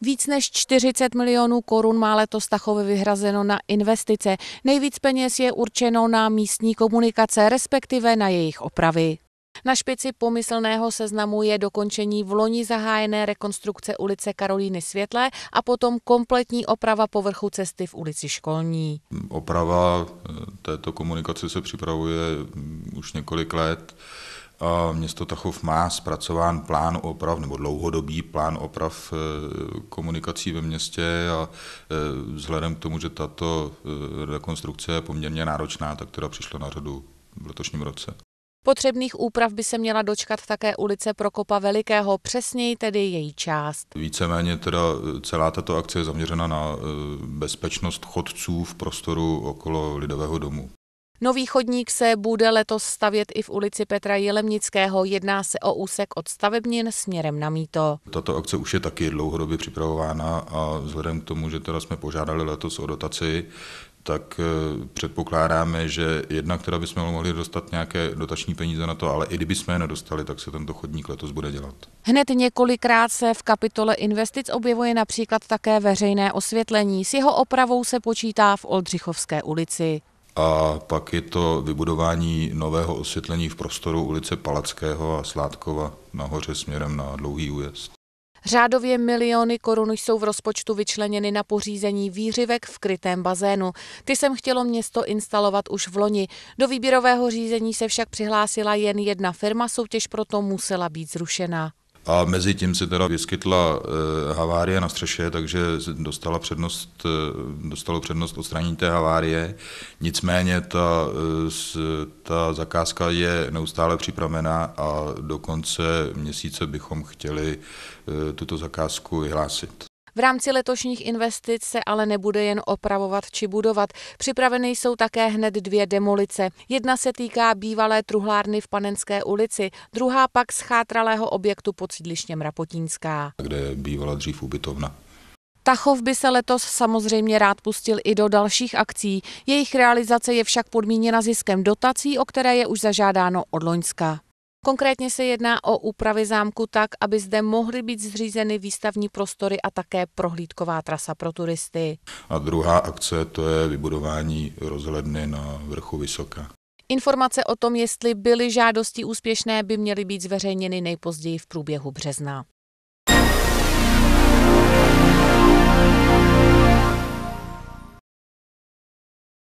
Víc než 40 milionů korun má letos Tachovy vyhrazeno na investice. Nejvíc peněz je určeno na místní komunikace, respektive na jejich opravy. Na špici pomyslného seznamu je dokončení v loni zahájené rekonstrukce ulice Karolíny Světlé a potom kompletní oprava povrchu cesty v ulici Školní. Oprava eh, této komunikace se připravuje mm, už několik let. Město Tachov má zpracován plán oprav nebo dlouhodobý plán oprav eh, komunikací ve městě a eh, vzhledem k tomu, že tato eh, rekonstrukce je poměrně náročná, tak teda přišlo na řadu v letošním roce. Potřebných úprav by se měla dočkat také ulice Prokopa Velikého, přesněji tedy její část. Víceméně teda celá tato akce je zaměřena na bezpečnost chodců v prostoru okolo Lidového domu. Nový chodník se bude letos stavět i v ulici Petra Jelemnického. Jedná se o úsek od stavebnin směrem na Míto. Tato akce už je taky dlouhodobě připravována a vzhledem k tomu, že teda jsme požádali letos o dotaci, tak eh, předpokládáme, že jednak teda bychom mohli dostat nějaké dotační peníze na to, ale i kdyby jsme je nedostali, tak se tento chodník letos bude dělat. Hned několikrát se v kapitole investic objevuje například také veřejné osvětlení. S jeho opravou se počítá v Oldřichovské ulici a pak je to vybudování nového osvětlení v prostoru ulice Palackého a Sládkova nahoře směrem na Dlouhý újezd. Řádově miliony korun jsou v rozpočtu vyčleněny na pořízení výřivek v krytém bazénu. Ty sem chtělo město instalovat už v loni. Do výběrového řízení se však přihlásila jen jedna firma, soutěž proto musela být zrušená. A mezi tím se teda vyskytla eh, havárie na střeše, takže dostala přednost, eh, dostalo přednost odstranění té havárie. Nicméně ta, eh, ta zakázka je neustále připravená a do konce měsíce bychom chtěli tuto zakázku vyhlásit. V rámci letošních investic se ale nebude jen opravovat či budovat. Připraveny jsou také hned dvě demolice. Jedna se týká bývalé truhlárny v Panenské ulici, druhá pak schátralého objektu pod sídlištěm Rapotínská. Kde bývala dřív ubytovna. Tachov by se letos samozřejmě rád pustil i do dalších akcí. Jejich realizace je však podmíněna ziskem dotací, o které je už zažádáno od Loňska. Konkrétně se jedná o úpravy zámku tak, aby zde mohly být zřízeny výstavní prostory a také prohlídková trasa pro turisty. A druhá akce to je vybudování rozhledny na vrchu Vysoka. Informace o tom, jestli byly žádosti úspěšné, by měly být zveřejněny nejpozději v průběhu března.